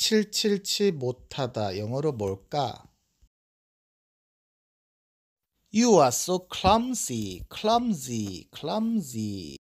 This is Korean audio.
칠칠치 못하다 영어로 뭘까? You are so clumsy, clumsy, clumsy.